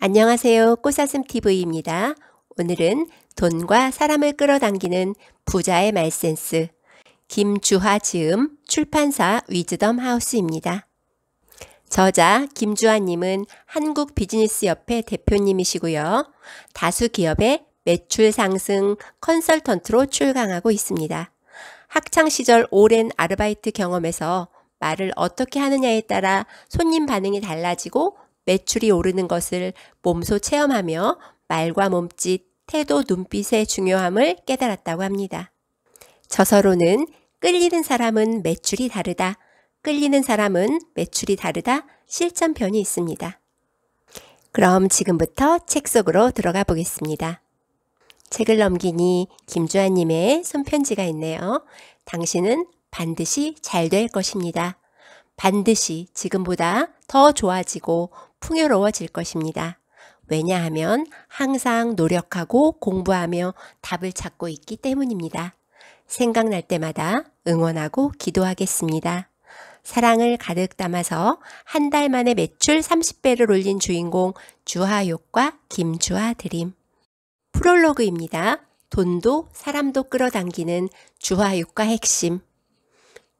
안녕하세요. 꽃사슴TV입니다. 오늘은 돈과 사람을 끌어당기는 부자의 말센스 김주하 지음 출판사 위즈덤 하우스입니다. 저자 김주하님은 한국 비즈니스협회 대표님이시고요. 다수 기업의 매출 상승 컨설턴트로 출강하고 있습니다. 학창시절 오랜 아르바이트 경험에서 말을 어떻게 하느냐에 따라 손님 반응이 달라지고 매출이 오르는 것을 몸소 체험하며 말과 몸짓, 태도, 눈빛의 중요함을 깨달았다고 합니다. 저서로는 끌리는 사람은 매출이 다르다. 끌리는 사람은 매출이 다르다. 실전편이 있습니다. 그럼 지금부터 책 속으로 들어가 보겠습니다. 책을 넘기니 김주환님의 손편지가 있네요. 당신은 반드시 잘 될 것입니다. 반드시 지금보다 더 좋아지고 풍요로워질 것입니다. 왜냐하면 항상 노력하고 공부하며 답을 찾고 있기 때문입니다. 생각날 때마다 응원하고 기도하겠습니다. 사랑을 가득 담아서 한 달 만에 매출 30배를 올린 주인공 주하욕과 김주하 드림. 프롤로그입니다. 돈도 사람도 끌어당기는 주화효과 핵심.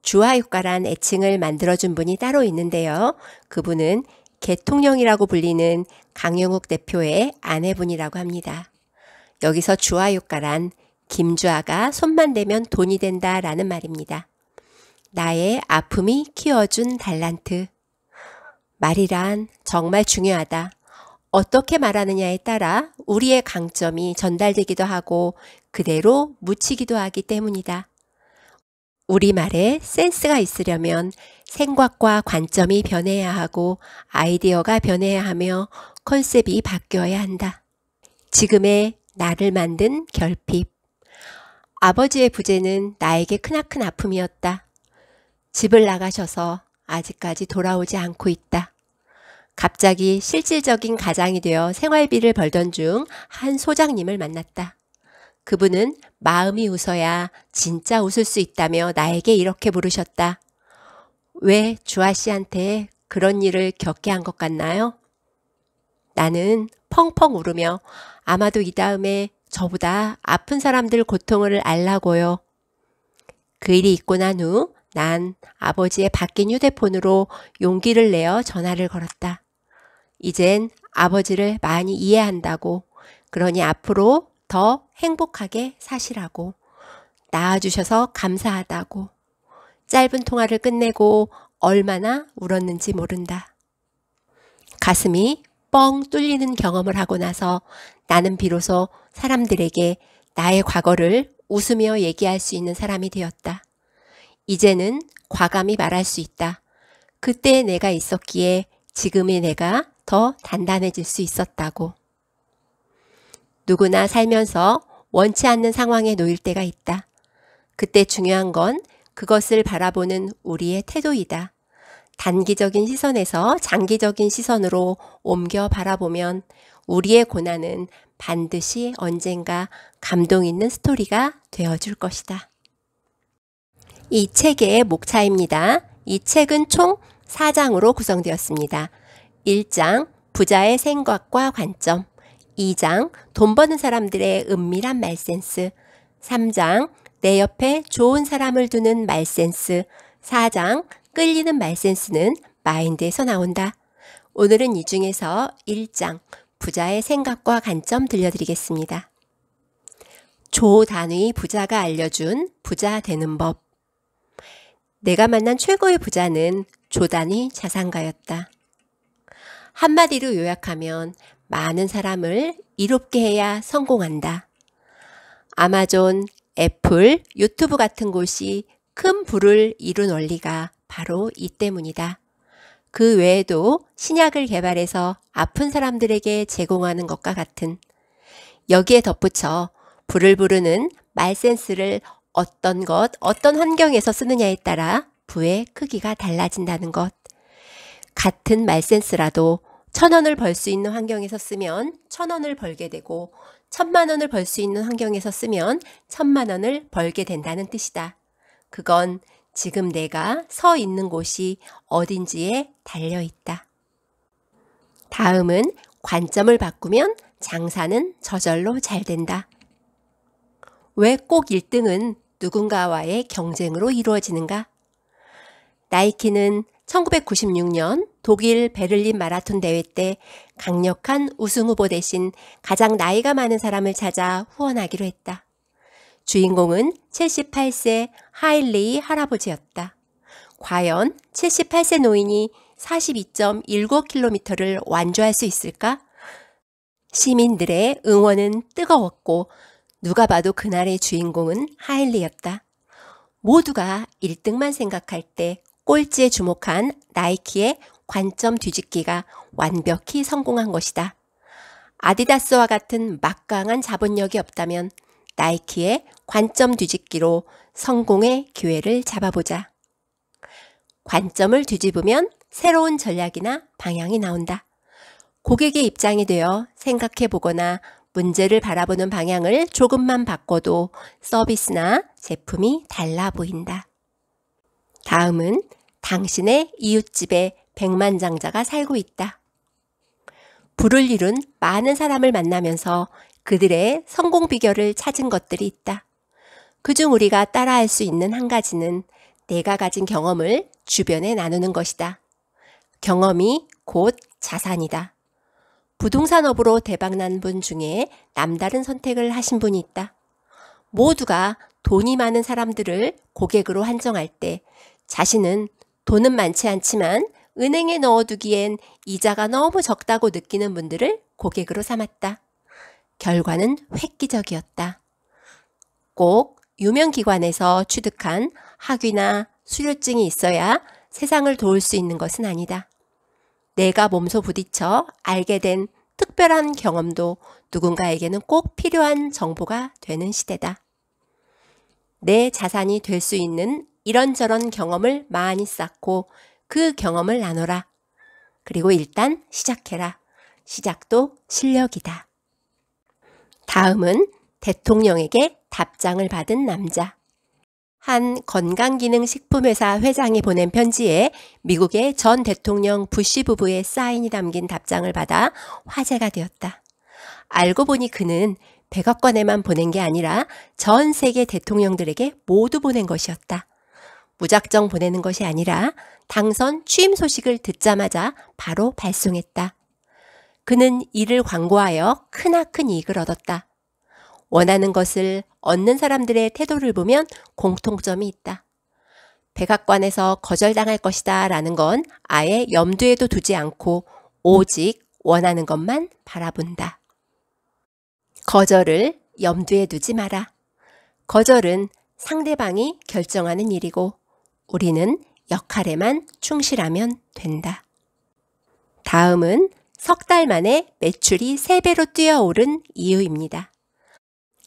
주화효과란 애칭을 만들어준 분이 따로 있는데요. 그분은 개통령이라고 불리는 강영욱 대표의 아내분이라고 합니다. 여기서 주화유가란 김주아가 손만 대면 돈이 된다 라는 말입니다. 나의 아픔이 키워준 달란트. 말이란 정말 중요하다. 어떻게 말하느냐에 따라 우리의 강점이 전달되기도 하고 그대로 묻히기도 하기 때문이다. 우리말에 센스가 있으려면 생각과 관점이 변해야 하고 아이디어가 변해야 하며 컨셉이 바뀌어야 한다. 지금의 나를 만든 결핍. 아버지의 부재는 나에게 크나큰 아픔이었다. 집을 나가셔서 아직까지 돌아오지 않고 있다. 갑자기 실질적인 가장이 되어 생활비를 벌던 중 한 소장님을 만났다. 그분은 마음이 웃어야 진짜 웃을 수 있다며 나에게 이렇게 물으셨다. 왜 주아 씨한테 그런 일을 겪게 한 것 같나요? 나는 펑펑 울으며 아마도 이 다음에 저보다 아픈 사람들 고통을 알라고요. 그 일이 있고 난 후 난 아버지의 바뀐 휴대폰으로 용기를 내어 전화를 걸었다. 이젠 아버지를 많이 이해한다고 그러니 앞으로 더 행복하게 사시라고 나와주셔서 감사하다고 짧은 통화를 끝내고 얼마나 울었는지 모른다. 가슴이 뻥 뚫리는 경험을 하고 나서 나는 비로소 사람들에게 나의 과거를 웃으며 얘기할 수 있는 사람이 되었다. 이제는 과감히 말할 수 있다. 그때 의 내가 있었기에 지금의 내가 더 단단해질 수 있었다고. 누구나 살면서 원치 않는 상황에 놓일 때가 있다. 그때 중요한 건 그것을 바라보는 우리의 태도이다. 단기적인 시선에서 장기적인 시선으로 옮겨 바라보면 우리의 고난은 반드시 언젠가 감동 있는 스토리가 되어줄 것이다. 이 책의 목차입니다. 이 책은 총 4장으로 구성되었습니다. 1장 부자의 생각과 관점 2장 돈 버는 사람들의 은밀한 말센스 3장 내 옆에 좋은 사람을 두는 말센스 4장 끌리는 말센스는 마인드에서 나온다. 오늘은 이 중에서 1장 부자의 생각과 관점 들려드리겠습니다. 조단위 부자가 알려준 부자 되는 법 내가 만난 최고의 부자는 조단위 자산가였다. 한마디로 요약하면 많은 사람을 이롭게 해야 성공한다. 아마존, 애플, 유튜브 같은 곳이 큰 부를 이룬 원리가 바로 이 때문이다. 그 외에도 신약을 개발해서 아픈 사람들에게 제공하는 것과 같은 여기에 덧붙여 불을 부르는 말센스를 어떤 것, 어떤 환경에서 쓰느냐에 따라 부의 크기가 달라진다는 것. 같은 말센스라도 천 원을 벌 수 있는 환경에서 쓰면 천 원을 벌게 되고 천만 원을 벌 수 있는 환경에서 쓰면 천만 원을 벌게 된다는 뜻이다. 그건 지금 내가 서 있는 곳이 어딘지에 달려 있다. 다음은 관점을 바꾸면 장사는 저절로 잘 된다. 왜 꼭 1등은 누군가와의 경쟁으로 이루어지는가? 나이키는 1996년 독일 베를린 마라톤 대회 때 강력한 우승 후보 대신 가장 나이가 많은 사람을 찾아 후원하기로 했다. 주인공은 78세 하일리 할아버지였다. 과연 78세 노인이 42.19km를 완주할 수 있을까? 시민들의 응원은 뜨거웠고 누가 봐도 그날의 주인공은 하일리였다. 모두가 1등만 생각할 때 꼴찌에 주목한 나이키의 관점 뒤집기가 완벽히 성공한 것이다. 아디다스와 같은 막강한 자본력이 없다면 나이키의 관점 뒤집기로 성공의 기회를 잡아보자. 관점을 뒤집으면 새로운 전략이나 방향이 나온다. 고객의 입장이 되어 생각해 보거나 문제를 바라보는 방향을 조금만 바꿔도 서비스나 제품이 달라 보인다. 다음은 당신의 이웃집에 백만장자가 살고 있다. 불을 이룬 많은 사람을 만나면서 그들의 성공 비결을 찾은 것들이 있다. 그중 우리가 따라할 수 있는 한 가지는 내가 가진 경험을 주변에 나누는 것이다. 경험이 곧 자산이다. 부동산업으로 대박난 분 중에 남다른 선택을 하신 분이 있다. 모두가 돈이 많은 사람들을 고객으로 한정할 때 자신은 돈은 많지 않지만 은행에 넣어두기엔 이자가 너무 적다고 느끼는 분들을 고객으로 삼았다. 결과는 획기적이었다. 꼭 유명 기관에서 취득한 학위나 수료증이 있어야 세상을 도울 수 있는 것은 아니다. 내가 몸소 부딪혀 알게 된 특별한 경험도 누군가에게는 꼭 필요한 정보가 되는 시대다. 내 자산이 될 수 있는 이런저런 경험을 많이 쌓고 그 경험을 나눠라. 그리고 일단 시작해라. 시작도 실력이다. 다음은 대통령에게 답장을 받은 남자. 한 건강기능식품회사 회장이 보낸 편지에 미국의 전 대통령 부시 부부의 사인이 담긴 답장을 받아 화제가 되었다. 알고 보니 그는 백악관에만 보낸 게 아니라 전 세계 대통령들에게 모두 보낸 것이었다. 무작정 보내는 것이 아니라 당선 취임 소식을 듣자마자 바로 발송했다. 그는 이를 광고하여 크나큰 이익을 얻었다. 원하는 것을 얻는 사람들의 태도를 보면 공통점이 있다. 백악관에서 거절당할 것이다 라는 건 아예 염두에도 두지 않고 오직 원하는 것만 바라본다. 거절을 염두에 두지 마라. 거절은 상대방이 결정하는 일이고 우리는 역할에만 충실하면 된다. 다음은 석 달 만에 매출이 3배로 뛰어오른 이유입니다.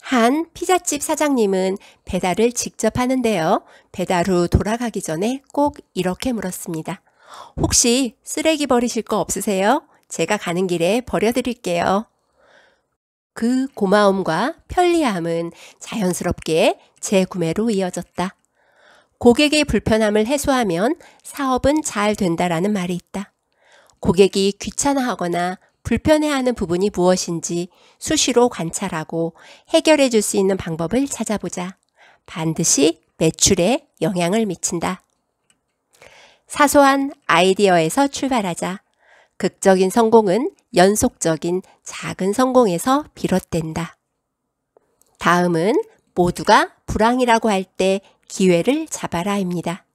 한 피자집 사장님은 배달을 직접 하는데요. 배달 후 돌아가기 전에 꼭 이렇게 물었습니다. 혹시 쓰레기 버리실 거 없으세요? 제가 가는 길에 버려드릴게요. 그 고마움과 편리함은 자연스럽게 재구매로 이어졌다. 고객의 불편함을 해소하면 사업은 잘 된다라는 말이 있다. 고객이 귀찮아하거나 불편해하는 부분이 무엇인지 수시로 관찰하고 해결해 줄 수 있는 방법을 찾아보자. 반드시 매출에 영향을 미친다. 사소한 아이디어에서 출발하자. 극적인 성공은 연속적인 작은 성공에서 비롯된다. 다음은 모두가 불황이라고 할때 기회를 잡아라입니다.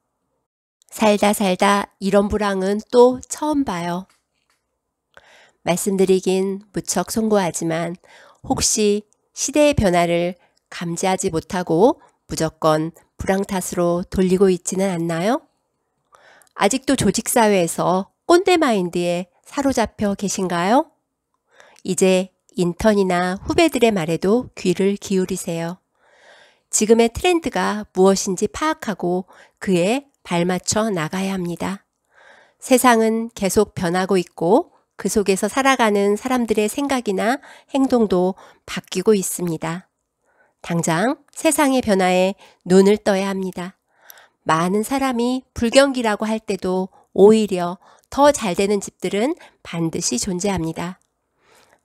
살다 살다 이런 불황은 또 처음 봐요. 말씀드리긴 무척 송구하지만 혹시 시대의 변화를 감지하지 못하고 무조건 불황 탓으로 돌리고 있지는 않나요? 아직도 조직사회에서 꼰대 마인드에 사로잡혀 계신가요? 이제 인턴이나 후배들의 말에도 귀를 기울이세요. 지금의 트렌드가 무엇인지 파악하고 그에 발맞춰 나가야 합니다. 세상은 계속 변하고 있고 그 속에서 살아가는 사람들의 생각이나 행동도 바뀌고 있습니다. 당장 세상의 변화에 눈을 떠야 합니다. 많은 사람이 불경기라고 할 때도 오히려 더 잘 되는 집들은 반드시 존재합니다.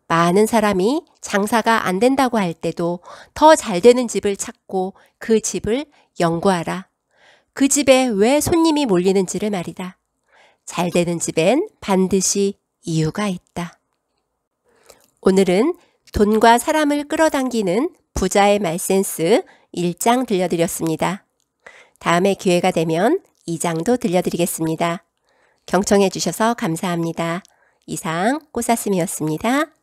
많은 사람이 장사가 안 된다고 할 때도 더 잘 되는 집을 찾고 그 집을 연구하라. 그 집에 왜 손님이 몰리는지를 말이다. 잘 되는 집엔 반드시 이유가 있다. 오늘은 돈과 사람을 끌어당기는 부자의 말센스 1장 들려드렸습니다. 다음에 기회가 되면 2장도 들려드리겠습니다. 경청해 주셔서 감사합니다. 이상 꽃사슴이었습니다